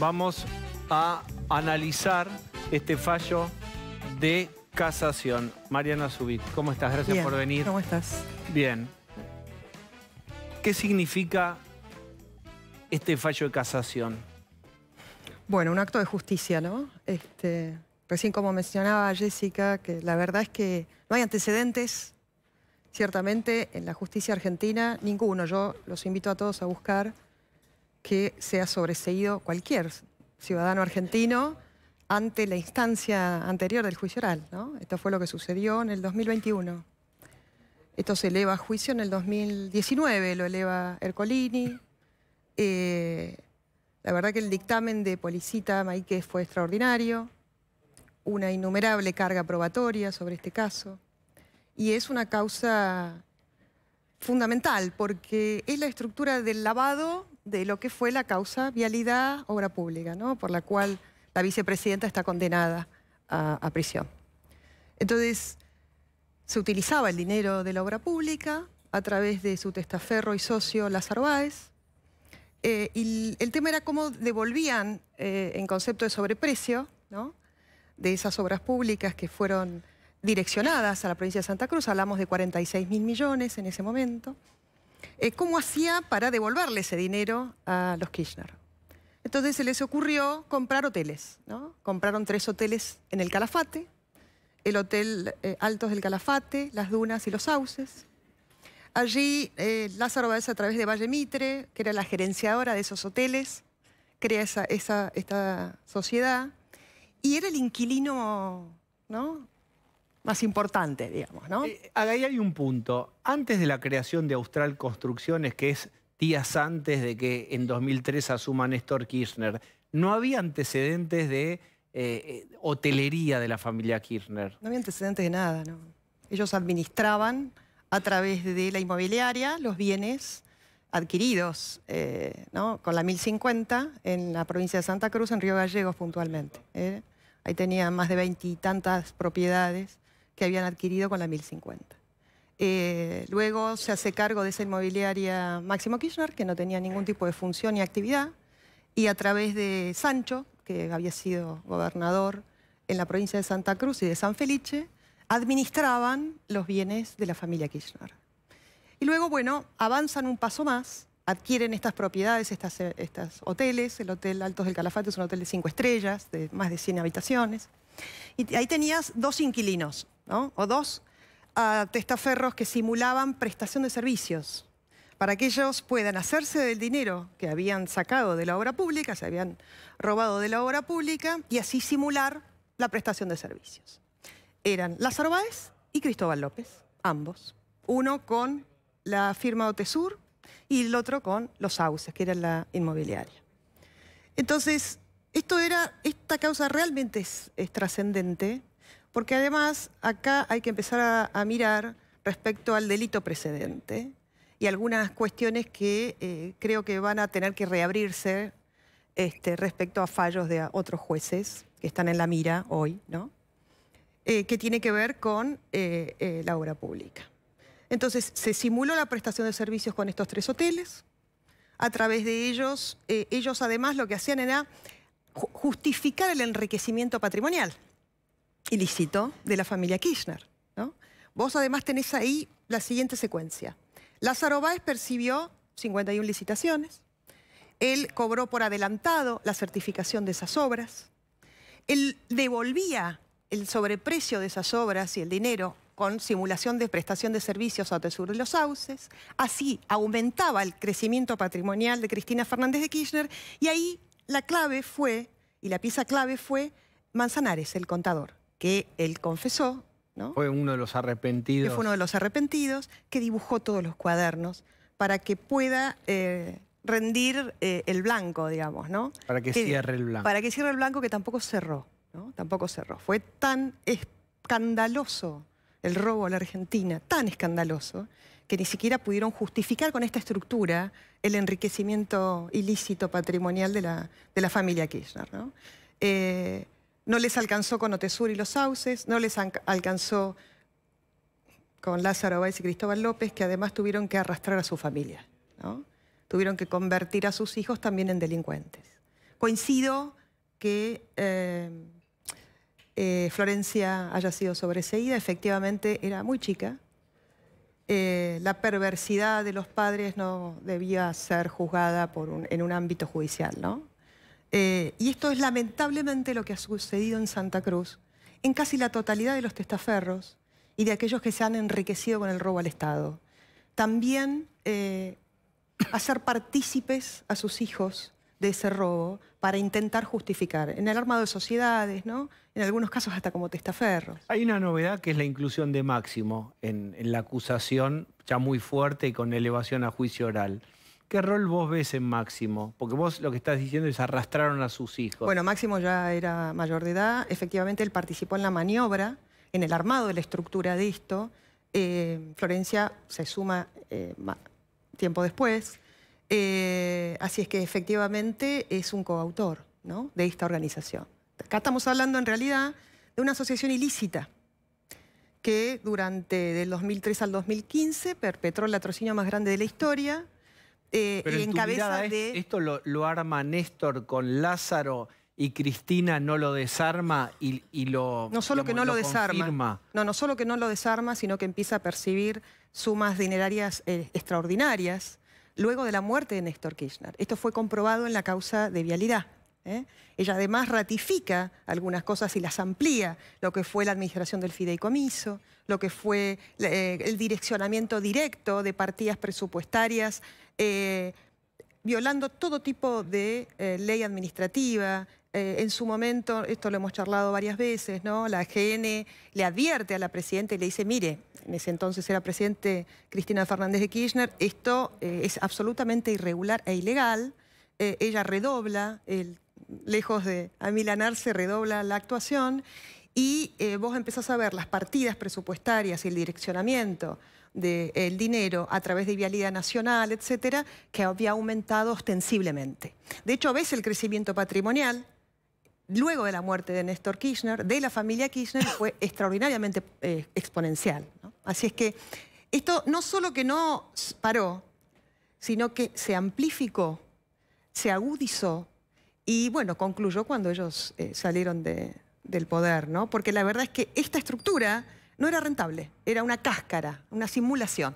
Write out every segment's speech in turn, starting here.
vamos a analizar este fallo de casación. Mariana Zubit, ¿cómo estás? Gracias por venir. ¿Cómo estás? Bien. ¿Qué significa este fallo de casación? Bueno, un acto de justicia, ¿no? Este, recién como mencionaba Jessica, que la verdad es que no hay antecedentes, ciertamente, en la justicia argentina, ninguno. Yo los invito a todos a buscar que sea sobreseído cualquier ciudadano argentino ante la instancia anterior del juicio oral. ¿no? Esto fue lo que sucedió en el 2021. Esto se eleva a juicio en el 2019, lo eleva Ercolini. Eh, la verdad que el dictamen de Policita Maike fue extraordinario, una innumerable carga probatoria sobre este caso, y es una causa fundamental porque es la estructura del lavado de lo que fue la causa vialidad, obra pública, ¿no? por la cual la vicepresidenta está condenada a, prisión. Entonces, se utilizaba el dinero de la obra pública a través de su testaferro y socio Lázaro Báez, eh, y el tema era cómo devolvían, eh, en concepto de sobreprecio, de esas obras públicas que fueron direccionadas a la provincia de Santa Cruz, hablamos de 46 mil millones en ese momento, eh, cómo hacía para devolverle ese dinero a los Kirchner. Entonces se les ocurrió comprar hoteles. ¿no? Compraron tres hoteles en el Calafate, el Hotel eh, Altos del Calafate, Las Dunas y Los Sauces. Allí eh, Lázaro Báez a través de Valle Mitre, que era la gerenciadora de esos hoteles, crea esta sociedad. Y era el inquilino ¿no? más importante, digamos, ¿no? Eh, ahí hay un punto. Antes de la creación de Austral Construcciones, que es días antes de que en 2003 asuma Néstor Kirchner, no había antecedentes de eh, eh, hotelería de la familia Kirchner. No había antecedentes de nada, ¿no? Ellos administraban a través de la inmobiliaria los bienes adquiridos, ¿no? Con la 1050 en la provincia de Santa Cruz, en Río Gallegos puntualmente. Ahí tenían más de veintitantas propiedades que habían adquirido con la 1050. Eh, luego se hace cargo de esa inmobiliaria Máximo Kirchner, que no tenía ningún tipo de función ni actividad, y a través de Sancho, que había sido gobernador en la provincia de Santa Cruz y de San Felice, administraban los bienes de la familia Kirchner. Y luego, bueno, avanzan un paso más, adquieren estas propiedades, estas, estas hoteles, el Hotel Altos del Calafate es un hotel de cinco estrellas, de más de 100 habitaciones, y ahí tenías dos inquilinos, o dos, testaferros que simulaban prestación de servicios para que ellos puedan hacerse del dinero que habían sacado de la obra pública, se habían robado de la obra pública, y así simular la prestación de servicios. Eran Lázaro Báez y Cristóbal López, ambos. Uno con la firma Otesur y el otro con Los Sauces, que era la inmobiliaria. Entonces, esto era, esta causa realmente es trascendente porque además acá hay que empezar a, mirar respecto al delito precedente y algunas cuestiones que eh, creo que van a tener que reabrirse este, respecto a fallos de otros jueces que están en la mira hoy, ¿no? Eh, que tiene que ver con eh, la obra pública. Entonces, se simuló la prestación de servicios con estos tres hoteles. A través de ellos, ellos además lo que hacían era justificar el enriquecimiento patrimonial ilícito de la familia Kirchner. ¿no? Vos además tenés ahí la siguiente secuencia. Lázaro Báez percibió 51 licitaciones, él cobró por adelantado la certificación de esas obras, él devolvía el sobreprecio de esas obras y el dinero con simulación de prestación de servicios a Tesur de los Sauces, así aumentaba el crecimiento patrimonial de Cristina Fernández de Kirchner y ahí la clave fue, y la pieza clave fue Manzanares, el contador que él confesó. ¿no? Fue uno de los arrepentidos. fue uno de los arrepentidos, que dibujó todos los cuadernos para que pueda eh, rendir eh, el blanco, digamos, ¿no? Para que, cierre el blanco. Para que cierre el blanco que tampoco cerró, ¿no? Tampoco cerró. Fue tan escandaloso el robo a la Argentina, tan escandaloso, que ni siquiera pudieron justificar con esta estructura el enriquecimiento ilícito patrimonial de la, de la familia Kirchner. ¿no? Eh, no les alcanzó con Otesur y los Sauces, no les alcanzó con Lázaro Báez y Cristóbal López, que además tuvieron que arrastrar a su familia. ¿no? Tuvieron que convertir a sus hijos también en delincuentes. Coincido que eh, eh, Florencia haya sido sobreseída, efectivamente era muy chica. Eh, la perversidad de los padres no debía ser juzgada en un ámbito judicial, ¿no? Eh, y esto es lamentablemente lo que ha sucedido en Santa Cruz, en casi la totalidad de los testaferros y de aquellos que se han enriquecido con el robo al Estado. También eh, hacer partícipes a sus hijos de ese robo para intentar justificar, en el armado de sociedades, ¿no? en algunos casos hasta como testaferros. Hay una novedad que es la inclusión de Máximo en la acusación, ya muy fuerte y con elevación a juicio oral. ¿Qué rol vos ves en Máximo? Porque vos lo que estás diciendo es arrastraron a sus hijos. Bueno, Máximo ya era mayor de edad. Efectivamente, él participó en la maniobra, en el armado de la estructura de esto. Eh, Florencia se suma eh, tiempo después. Eh, así es que efectivamente es un coautor ¿no? de esta organización. Acá estamos hablando en realidad de una asociación ilícita que durante del 2003 al 2015 perpetró el latrocinio más grande de la historia, eh, en, ¿Esto lo, arma Néstor con Lázaro y Cristina no lo desarma y, lo No solo que no lo, desarma. No, no solo que no lo desarma, sino que empieza a percibir sumas dinerarias eh, extraordinarias luego de la muerte de Néstor Kirchner. Esto fue comprobado en la causa de vialidad. ¿eh? Ella además ratifica algunas cosas y las amplía, lo que fue la administración del fideicomiso, lo que fue el direccionamiento directo de partidas presupuestarias eh, violando todo tipo de eh, ley administrativa. Eh, en su momento, esto lo hemos charlado varias veces, ¿no? La GN le advierte a la presidenta y le dice, mire, en ese entonces era presidente Cristina Fernández de Kirchner, esto es absolutamente irregular e ilegal. ella redobla, lejos de amilanarse, redobla la actuación y vos empezás a ver las partidas presupuestarias y el direccionamiento del dinero a través de vialidad nacional, etcétera, que había aumentado ostensiblemente. De hecho, ves el crecimiento patrimonial luego de la muerte de Néstor Kirchner, de la familia Kirchner, fue extraordinariamente eh, exponencial. Así es que esto no solo que no paró, sino que se amplificó, se agudizó y bueno, concluyó cuando ellos eh, salieron del poder, ¿no? Porque la verdad es que esta estructura no era rentable, era una cáscara, una simulación,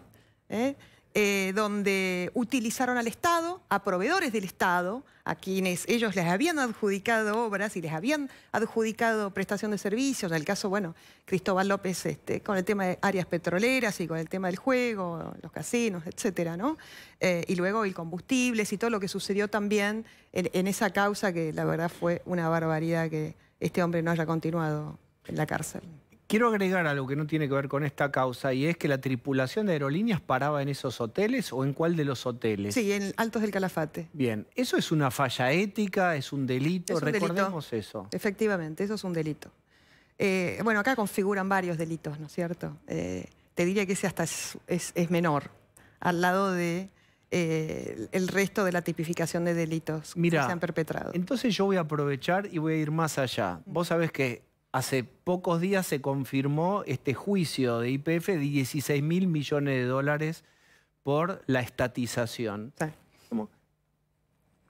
¿eh? Eh, donde utilizaron al Estado, a proveedores del Estado, a quienes ellos les habían adjudicado obras y les habían adjudicado prestación de servicios, en el caso, bueno, Cristóbal López este, con el tema de áreas petroleras y con el tema del juego, los casinos, etcétera, ¿no? Eh, y luego el combustible y todo lo que sucedió también en esa causa que la verdad fue una barbaridad que este hombre no haya continuado en la cárcel. Quiero agregar algo que no tiene que ver con esta causa y es que la tripulación de aerolíneas paraba en esos hoteles o en cuál de los hoteles. Sí, en Altos del Calafate. Bien, ¿eso es una falla ética? ¿Es un delito? Recordemos eso. Efectivamente, eso es un delito. Eh, bueno, acá configuran varios delitos, ¿no es cierto? Eh, te diría que ese hasta es, menor, al lado de eh, el resto de la tipificación de delitos que se han perpetrado. Entonces yo voy a aprovechar y voy a ir más allá. Vos sabés que Hace pocos días se confirmó este juicio de IPF de 16 mil millones de dólares por la estatización.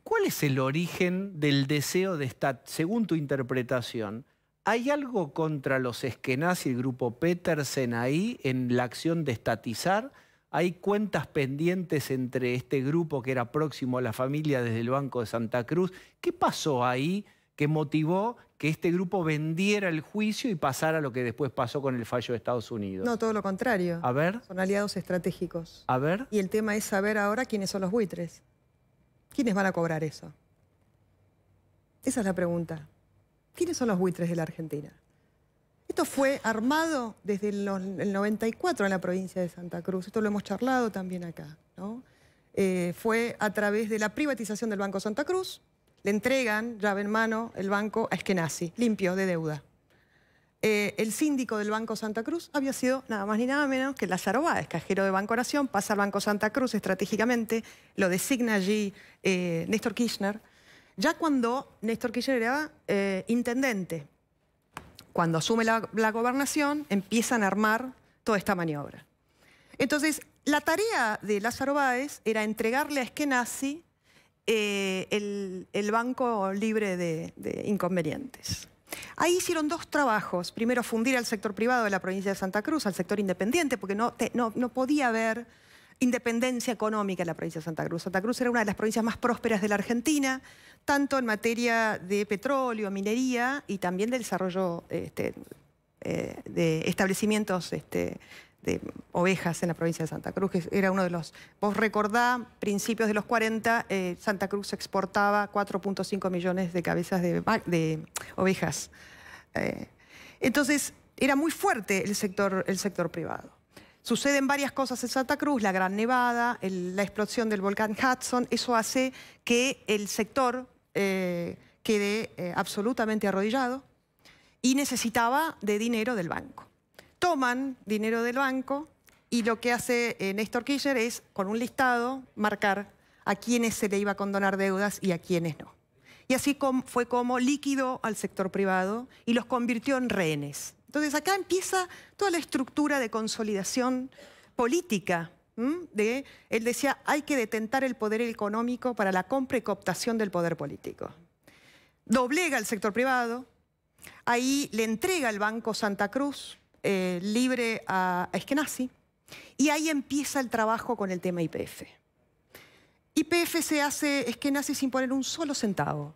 ¿Cuál es el origen del deseo de estatizar? según tu interpretación? ¿Hay algo contra los Esquenaz y el grupo Petersen ahí en la acción de estatizar? ¿Hay cuentas pendientes entre este grupo que era próximo a la familia desde el Banco de Santa Cruz? ¿Qué pasó ahí? que motivó que este grupo vendiera el juicio y pasara lo que después pasó con el fallo de Estados Unidos. No, todo lo contrario. A ver. Son aliados estratégicos. A ver. Y el tema es saber ahora quiénes son los buitres. ¿Quiénes van a cobrar eso? Esa es la pregunta. ¿Quiénes son los buitres de la Argentina? Esto fue armado desde el 94 en la provincia de Santa Cruz. Esto lo hemos charlado también acá. ¿no? Eh, fue a través de la privatización del Banco Santa Cruz, le entregan, llave en mano, el banco a Eskenazi, limpio de deuda. Eh, el síndico del Banco Santa Cruz había sido nada más ni nada menos que Lázaro Báez, cajero de Banco Nación, pasa al Banco Santa Cruz estratégicamente, lo designa allí eh, Néstor Kirchner, ya cuando Néstor Kirchner era eh, intendente. Cuando asume la, la gobernación, empiezan a armar toda esta maniobra. Entonces, la tarea de Lázaro Báez era entregarle a Eskenazi eh, el, Banco Libre de, Inconvenientes. Ahí hicieron dos trabajos. Primero, fundir al sector privado de la provincia de Santa Cruz, al sector independiente, porque no, no, podía haber independencia económica en la provincia de Santa Cruz. Santa Cruz era una de las provincias más prósperas de la Argentina, tanto en materia de petróleo, minería y también del desarrollo este, eh, de establecimientos este, de ovejas en la provincia de Santa Cruz, que era uno de los... Vos recordá, principios de los 40, eh, Santa Cruz exportaba 4.5 millones de cabezas de, ovejas. Eh, entonces, era muy fuerte el sector, el sector privado. Suceden varias cosas en Santa Cruz, la Gran Nevada, la explosión del volcán Hudson, eso hace que el sector eh, quede absolutamente arrodillado y necesitaba de dinero del banco toman dinero del banco y lo que hace eh, Néstor Kirchner es, con un listado, marcar a quienes se le iba a condonar deudas y a quienes no. Y así fue como líquido al sector privado y los convirtió en rehenes. Entonces acá empieza toda la estructura de consolidación política. él decía, hay que detentar el poder económico para la compra y cooptación del poder político. Doblega el sector privado, ahí le entrega al Banco Santa Cruz, eh, libre a, Eskenazi. Y ahí empieza el trabajo con el tema IPF. IPF se hace Eskenazi sin poner un solo centavo.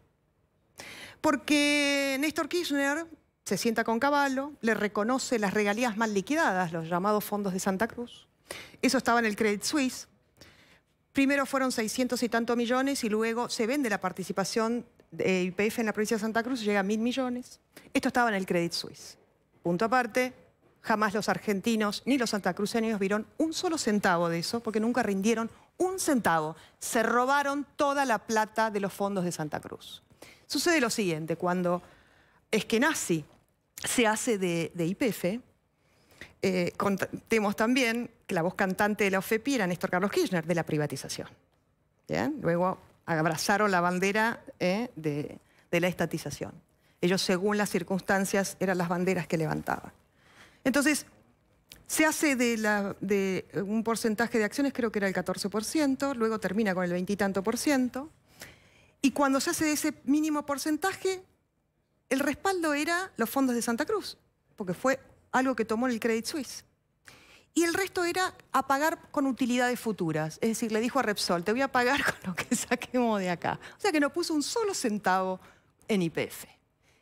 Porque Néstor Kirchner se sienta con Caballo, le reconoce las regalías más liquidadas, los llamados fondos de Santa Cruz. Eso estaba en el Credit Suisse. Primero fueron 600 y tantos millones y luego se vende la participación de IPF en la provincia de Santa Cruz, llega a mil millones. Esto estaba en el Credit Suisse. Punto aparte, Jamás los argentinos ni los santacruceños vieron un solo centavo de eso, porque nunca rindieron un centavo. Se robaron toda la plata de los fondos de Santa Cruz. Sucede lo siguiente, cuando Eskenazi se hace de IPF, eh, contemos también que la voz cantante de la OFEPI era Néstor Carlos Kirchner, de la privatización. Luego abrazaron la bandera eh, de la estatización. Ellos, según las circunstancias, eran las banderas que levantaban. Entonces, se hace de, un porcentaje de acciones, creo que era el 14%, luego termina con el veintitanto por ciento. Y cuando se hace de ese mínimo porcentaje, el respaldo era los fondos de Santa Cruz, porque fue algo que tomó el Credit Suisse. Y el resto era a pagar con utilidades futuras. Es decir, le dijo a Repsol, te voy a pagar con lo que saquemos de acá. O sea que no puso un solo centavo en IPF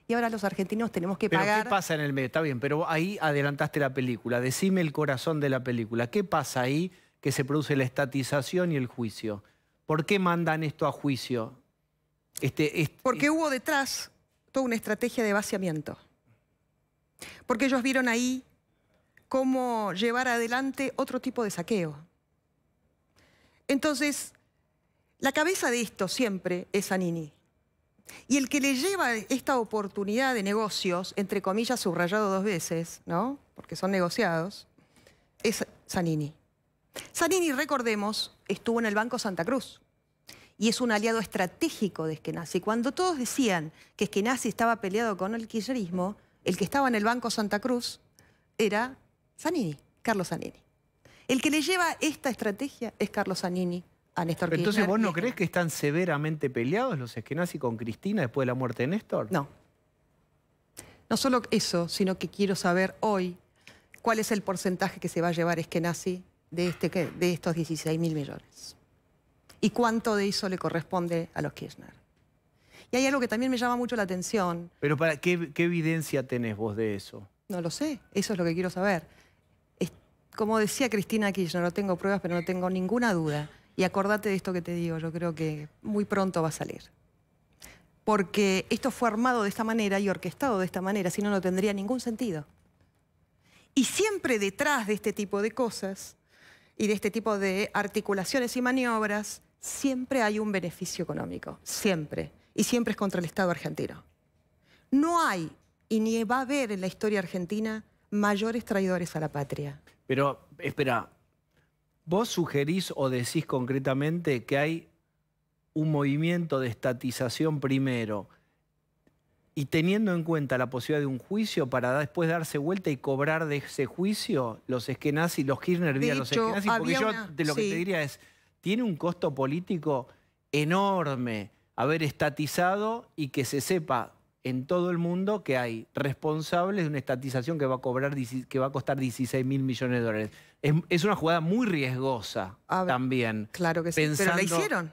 y ahora los argentinos tenemos que pagar... Pero ¿qué pasa en el medio? Está bien, pero ahí adelantaste la película. Decime el corazón de la película. ¿Qué pasa ahí que se produce la estatización y el juicio? ¿Por qué mandan esto a juicio? Este, Porque hubo detrás toda una estrategia de vaciamiento. Porque ellos vieron ahí cómo llevar adelante otro tipo de saqueo. Entonces, la cabeza de esto siempre es Anini. Y el que le lleva esta oportunidad de negocios, entre comillas subrayado dos veces, ¿no? Porque son negociados, es Zanini. Zanini, recordemos, estuvo en el Banco Santa Cruz y es un aliado estratégico de Eskenazi. Cuando todos decían que Eskenazi estaba peleado con el kirchnerismo, el que estaba en el Banco Santa Cruz era Zanini, Carlos Zanini. El que le lleva esta estrategia es Carlos Zanini, entonces, ¿vos no crees que están severamente peleados los Eskenazi con Cristina después de la muerte de Néstor? No. No solo eso, sino que quiero saber hoy cuál es el porcentaje que se va a llevar Eskenazi de, este, de estos 16 mil millones. Y cuánto de eso le corresponde a los Kirchner. Y hay algo que también me llama mucho la atención. Pero para qué, evidencia tenés vos de eso? No lo sé, eso es lo que quiero saber. como decía Cristina Kirchner, no tengo pruebas, pero no tengo ninguna duda. Y acordate de esto que te digo, yo creo que muy pronto va a salir. Porque esto fue armado de esta manera y orquestado de esta manera, si no, no tendría ningún sentido. Y siempre detrás de este tipo de cosas y de este tipo de articulaciones y maniobras, siempre hay un beneficio económico, siempre. Y siempre es contra el Estado argentino. No hay, y ni va a haber en la historia argentina, mayores traidores a la patria. Pero, espera, Vos sugerís o decís concretamente que hay un movimiento de estatización primero y teniendo en cuenta la posibilidad de un juicio para después darse vuelta y cobrar de ese juicio los esquenazis, los Kirchner los esquenazis, porque yo lo que te diría es, tiene un costo político enorme haber estatizado y que se sepa en todo el mundo que hay responsables de una estatización que va a cobrar que va a costar 16 mil millones de dólares. Es, una jugada muy riesgosa también. Claro que sí. Pero la hicieron.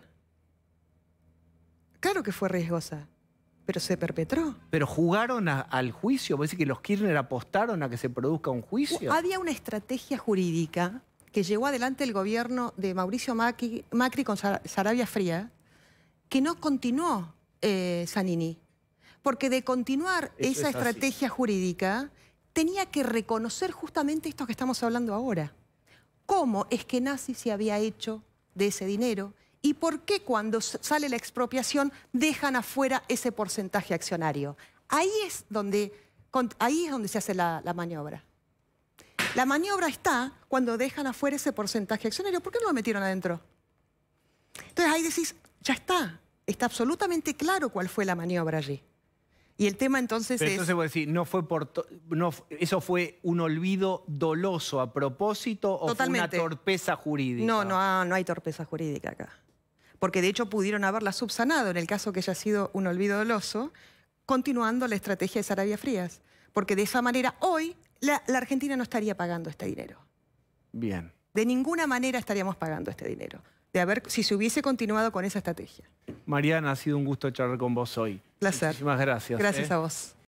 Claro que fue riesgosa. Pero se perpetró. Pero jugaron al juicio. ¿Vos decís que los Kirchner apostaron a que se produzca un juicio? Había una estrategia jurídica que llegó adelante el gobierno de Mauricio Macri, con Sarabia Fría, que no continuó eh, porque de continuar esa estrategia jurídica, tenía que reconocer justamente esto que estamos hablando ahora. ¿Cómo es que Nazi se había hecho de ese dinero? ¿Y por qué cuando sale la expropiación dejan afuera ese porcentaje accionario? Ahí es donde, ahí es donde se hace la maniobra. La maniobra está cuando dejan afuera ese porcentaje accionario. ¿Por qué no lo metieron adentro? Entonces ahí decís, ya está, está absolutamente claro cuál fue la maniobra allí. Y el tema entonces es... Entonces voy decir, no fue por no, eso fue un olvido doloso a propósito o fue una torpeza jurídica. No, no, ah, no hay torpeza jurídica acá. Porque de hecho pudieron haberla subsanado en el caso que haya sido un olvido doloso, continuando la estrategia de Sarabia Frías. Porque de esa manera hoy la, la Argentina no estaría pagando este dinero. Bien. De ninguna manera estaríamos pagando este dinero. De haber, si se hubiese continuado con esa estrategia. Mariana, ha sido un gusto charlar con vos hoy. Placer. Muchísimas gracias. Gracias ¿eh? a vos.